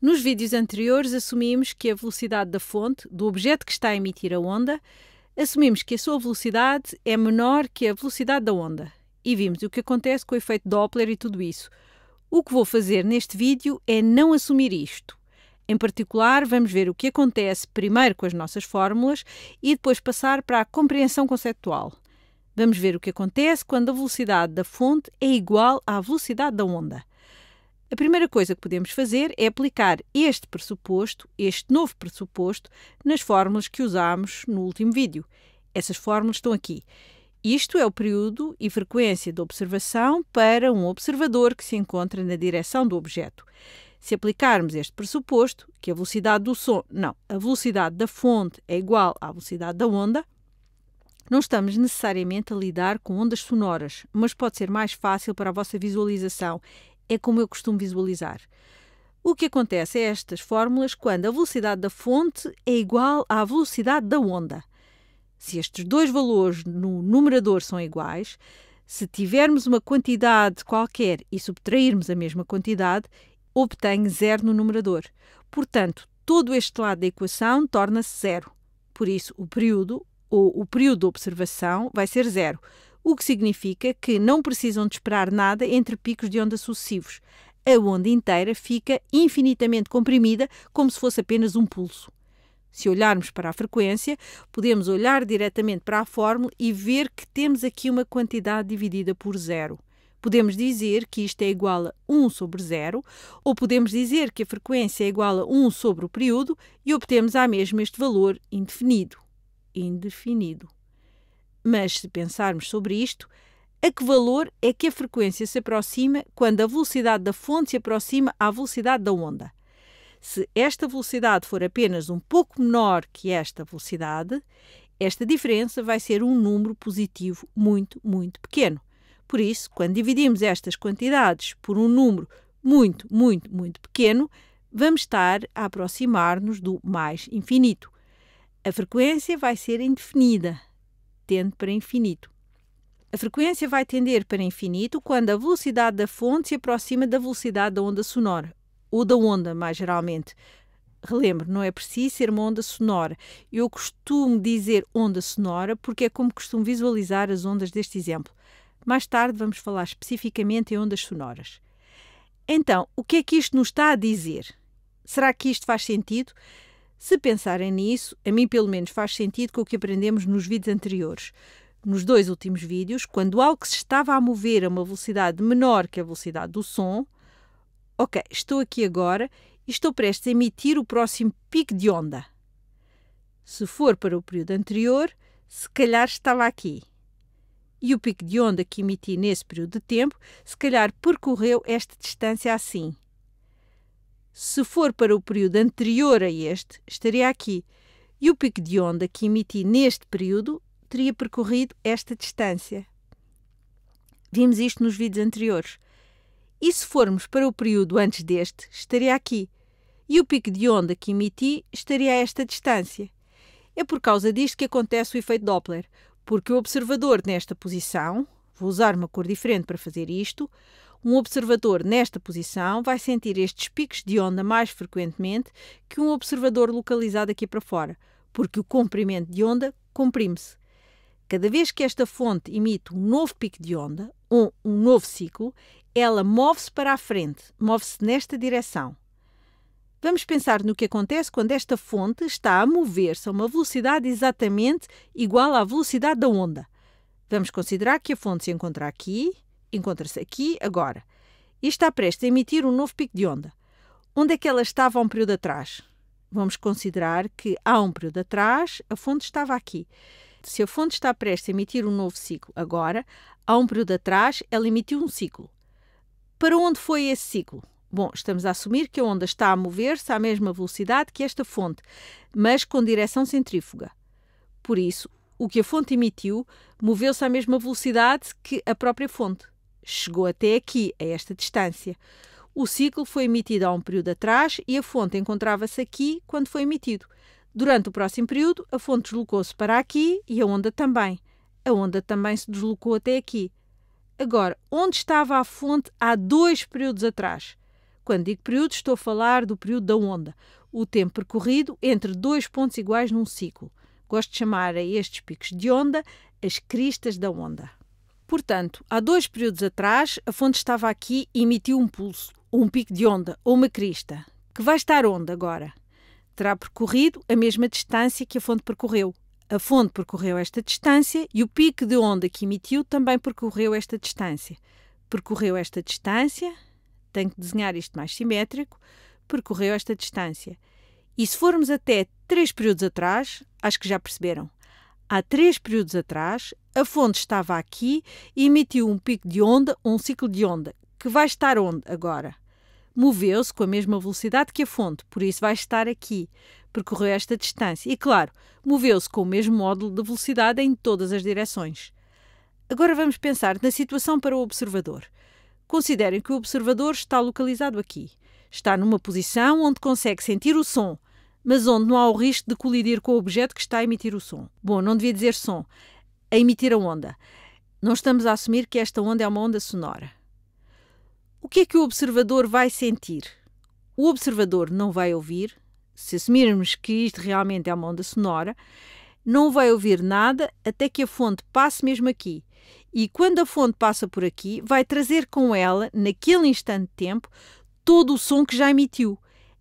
Nos vídeos anteriores, assumimos que a velocidade da fonte, do objeto que está a emitir a onda, assumimos que a sua velocidade é menor que a velocidade da onda. E vimos o que acontece com o efeito Doppler e tudo isso. O que vou fazer neste vídeo é não assumir isto. Em particular, vamos ver o que acontece primeiro com as nossas fórmulas e depois passar para a compreensão conceptual. Vamos ver o que acontece quando a velocidade da fonte é igual à velocidade da onda. A primeira coisa que podemos fazer é aplicar este pressuposto, este novo pressuposto, nas fórmulas que usámos no último vídeo. Essas fórmulas estão aqui. Isto é o período e frequência de observação para um observador que se encontra na direção do objeto. Se aplicarmos este pressuposto, que a velocidade do som, não, a velocidade da fonte é igual à velocidade da onda, não estamos necessariamente a lidar com ondas sonoras, mas pode ser mais fácil para a vossa visualização é como eu costumo visualizar. O que acontece é estas fórmulas quando a velocidade da fonte é igual à velocidade da onda. Se estes dois valores no numerador são iguais, se tivermos uma quantidade qualquer e subtrairmos a mesma quantidade, obtém zero no numerador. Portanto, todo este lado da equação torna-se zero. Por isso, o período, ou o período de observação, vai ser zero o que significa que não precisam de esperar nada entre picos de onda sucessivos. A onda inteira fica infinitamente comprimida, como se fosse apenas um pulso. Se olharmos para a frequência, podemos olhar diretamente para a fórmula e ver que temos aqui uma quantidade dividida por zero. Podemos dizer que isto é igual a 1 sobre zero, ou podemos dizer que a frequência é igual a 1 sobre o período e obtemos a mesma este valor indefinido. Indefinido. Mas se pensarmos sobre isto, a que valor é que a frequência se aproxima quando a velocidade da fonte se aproxima à velocidade da onda? Se esta velocidade for apenas um pouco menor que esta velocidade, esta diferença vai ser um número positivo muito, muito pequeno. Por isso, quando dividimos estas quantidades por um número muito, muito, muito pequeno, vamos estar a aproximar-nos do mais infinito. A frequência vai ser indefinida, tende para infinito. A frequência vai tender para infinito quando a velocidade da fonte se aproxima da velocidade da onda sonora, ou da onda, mais geralmente. Relembro, não é preciso ser uma onda sonora. Eu costumo dizer onda sonora porque é como costumo visualizar as ondas deste exemplo. Mais tarde vamos falar especificamente em ondas sonoras. Então, o que é que isto nos está a dizer? Será que isto faz sentido? Se pensarem nisso, a mim pelo menos faz sentido com o que aprendemos nos vídeos anteriores. Nos dois últimos vídeos, quando algo se estava a mover a uma velocidade menor que a velocidade do som, ok, estou aqui agora e estou prestes a emitir o próximo pico de onda. Se for para o período anterior, se calhar estava aqui. E o pico de onda que emiti nesse período de tempo, se calhar percorreu esta distância assim. Se for para o período anterior a este, estaria aqui. E o pico de onda que emiti neste período teria percorrido esta distância. Vimos isto nos vídeos anteriores. E se formos para o período antes deste, estaria aqui. E o pico de onda que emiti estaria a esta distância. É por causa disto que acontece o efeito Doppler, porque o observador nesta posição, vou usar uma cor diferente para fazer isto, um observador nesta posição vai sentir estes picos de onda mais frequentemente que um observador localizado aqui para fora, porque o comprimento de onda comprime-se. Cada vez que esta fonte emite um novo pico de onda, ou um novo ciclo, ela move-se para a frente, move-se nesta direção. Vamos pensar no que acontece quando esta fonte está a mover-se a uma velocidade exatamente igual à velocidade da onda. Vamos considerar que a fonte se encontra aqui, encontra-se aqui agora e está prestes a emitir um novo pico de onda. Onde é que ela estava há um período atrás? Vamos considerar que há um período atrás a fonte estava aqui. Se a fonte está prestes a emitir um novo ciclo agora, há um período atrás ela emitiu um ciclo. Para onde foi esse ciclo? Bom, estamos a assumir que a onda está a mover-se à mesma velocidade que esta fonte, mas com direção centrífuga. Por isso, o que a fonte emitiu moveu-se à mesma velocidade que a própria fonte chegou até aqui, a esta distância. O ciclo foi emitido há um período atrás e a fonte encontrava-se aqui quando foi emitido. Durante o próximo período, a fonte deslocou-se para aqui e a onda também. A onda também se deslocou até aqui. Agora, onde estava a fonte há dois períodos atrás? Quando digo período, estou a falar do período da onda, o tempo percorrido entre dois pontos iguais num ciclo. Gosto de chamar a estes picos de onda as cristas da onda. Portanto, há dois períodos atrás, a fonte estava aqui e emitiu um pulso, um pico de onda, ou uma crista. Que vai estar onde agora? Terá percorrido a mesma distância que a fonte percorreu. A fonte percorreu esta distância e o pico de onda que emitiu também percorreu esta distância. Percorreu esta distância, tenho que desenhar isto mais simétrico, percorreu esta distância. E se formos até três períodos atrás, acho que já perceberam. Há três períodos atrás, a fonte estava aqui e emitiu um pico de onda, um ciclo de onda, que vai estar onde agora? Moveu-se com a mesma velocidade que a fonte, por isso vai estar aqui. Percorreu esta distância e, claro, moveu-se com o mesmo módulo de velocidade em todas as direções. Agora vamos pensar na situação para o observador. Considerem que o observador está localizado aqui. Está numa posição onde consegue sentir o som, mas onde não há o risco de colidir com o objeto que está a emitir o som. Bom, não devia dizer som, a emitir a onda. Não estamos a assumir que esta onda é uma onda sonora. O que é que o observador vai sentir? O observador não vai ouvir, se assumirmos que isto realmente é uma onda sonora, não vai ouvir nada até que a fonte passe mesmo aqui. E quando a fonte passa por aqui, vai trazer com ela, naquele instante de tempo, todo o som que já emitiu.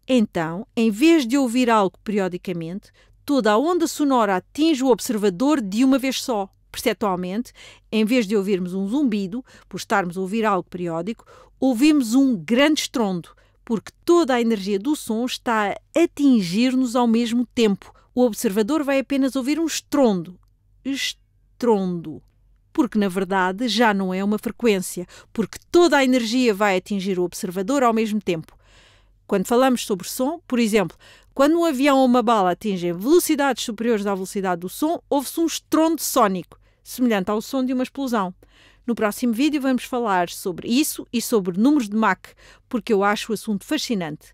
Então, em vez de ouvir algo periodicamente, toda a onda sonora atinge o observador de uma vez só. Perceptualmente, em vez de ouvirmos um zumbido, por estarmos a ouvir algo periódico, ouvimos um grande estrondo, porque toda a energia do som está a atingir-nos ao mesmo tempo. O observador vai apenas ouvir um estrondo. Estrondo. Porque, na verdade, já não é uma frequência, porque toda a energia vai atingir o observador ao mesmo tempo. Quando falamos sobre som, por exemplo, quando um avião ou uma bala atingem velocidades superiores à velocidade do som, ouve-se um estrondo sónico, semelhante ao som de uma explosão. No próximo vídeo vamos falar sobre isso e sobre números de Mach, porque eu acho o assunto fascinante.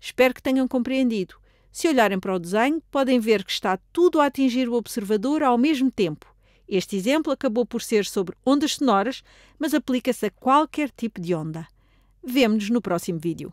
Espero que tenham compreendido. Se olharem para o desenho, podem ver que está tudo a atingir o observador ao mesmo tempo. Este exemplo acabou por ser sobre ondas sonoras, mas aplica-se a qualquer tipo de onda. Vemo-nos no próximo vídeo.